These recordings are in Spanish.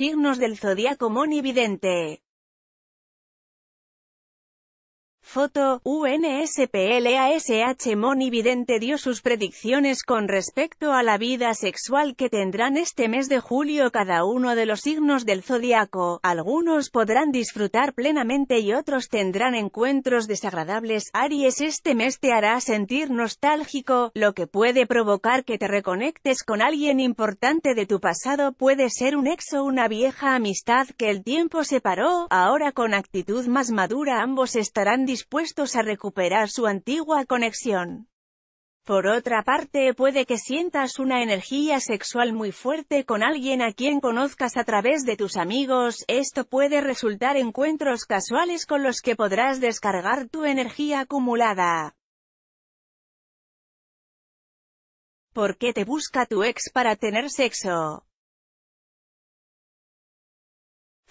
signos del zodiaco monividente. Foto, UNSPLASH Monividente dio sus predicciones con respecto a la vida sexual que tendrán este mes de julio cada uno de los signos del zodiaco. Algunos podrán disfrutar plenamente y otros tendrán encuentros desagradables. Aries este mes te hará sentir nostálgico, lo que puede provocar que te reconectes con alguien importante de tu pasado. Puede ser un ex o una vieja amistad que el tiempo separó. Ahora con actitud más madura ambos estarán disfrutando dispuestos a recuperar su antigua conexión. Por otra parte puede que sientas una energía sexual muy fuerte con alguien a quien conozcas a través de tus amigos, esto puede resultar encuentros casuales con los que podrás descargar tu energía acumulada. ¿Por qué te busca tu ex para tener sexo?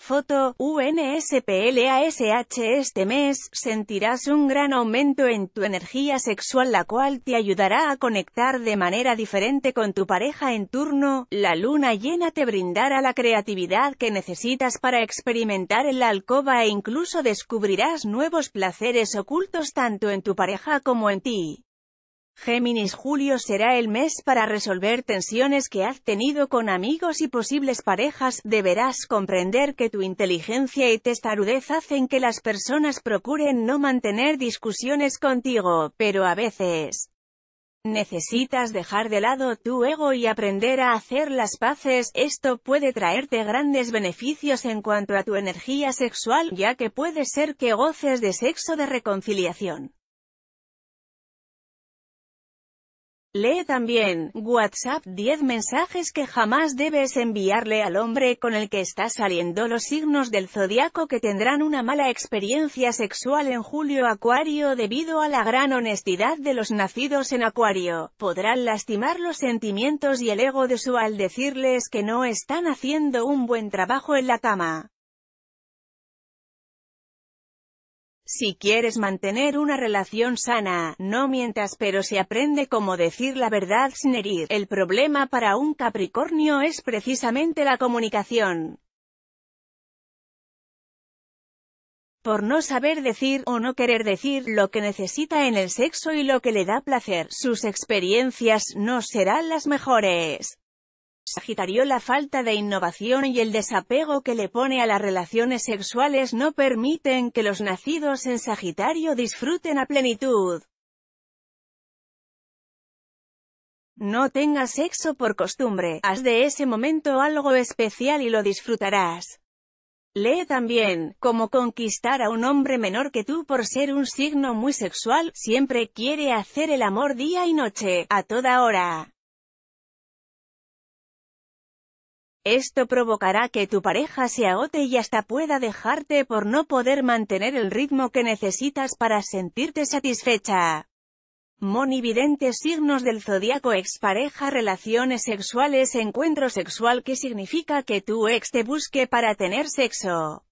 Foto, UNSPLASH Este mes, sentirás un gran aumento en tu energía sexual la cual te ayudará a conectar de manera diferente con tu pareja en turno, la luna llena te brindará la creatividad que necesitas para experimentar en la alcoba e incluso descubrirás nuevos placeres ocultos tanto en tu pareja como en ti. Géminis Julio será el mes para resolver tensiones que has tenido con amigos y posibles parejas, deberás comprender que tu inteligencia y testarudez hacen que las personas procuren no mantener discusiones contigo, pero a veces necesitas dejar de lado tu ego y aprender a hacer las paces, esto puede traerte grandes beneficios en cuanto a tu energía sexual, ya que puede ser que goces de sexo de reconciliación. Lee también, WhatsApp 10 mensajes que jamás debes enviarle al hombre con el que está saliendo los signos del zodiaco que tendrán una mala experiencia sexual en julio Acuario debido a la gran honestidad de los nacidos en Acuario, podrán lastimar los sentimientos y el ego de su al decirles que no están haciendo un buen trabajo en la cama. Si quieres mantener una relación sana, no mientas pero se aprende cómo decir la verdad sin herir. El problema para un Capricornio es precisamente la comunicación. por no saber decir o no querer decir lo que necesita en el sexo y lo que le da placer, sus experiencias no serán las mejores. Sagitario la falta de innovación y el desapego que le pone a las relaciones sexuales no permiten que los nacidos en Sagitario disfruten a plenitud. No tengas sexo por costumbre, haz de ese momento algo especial y lo disfrutarás. Lee también, cómo conquistar a un hombre menor que tú por ser un signo muy sexual, siempre quiere hacer el amor día y noche, a toda hora. Esto provocará que tu pareja se agote y hasta pueda dejarte por no poder mantener el ritmo que necesitas para sentirte satisfecha. Monividentes signos del zodiaco pareja relaciones sexuales encuentro sexual que significa que tu ex te busque para tener sexo.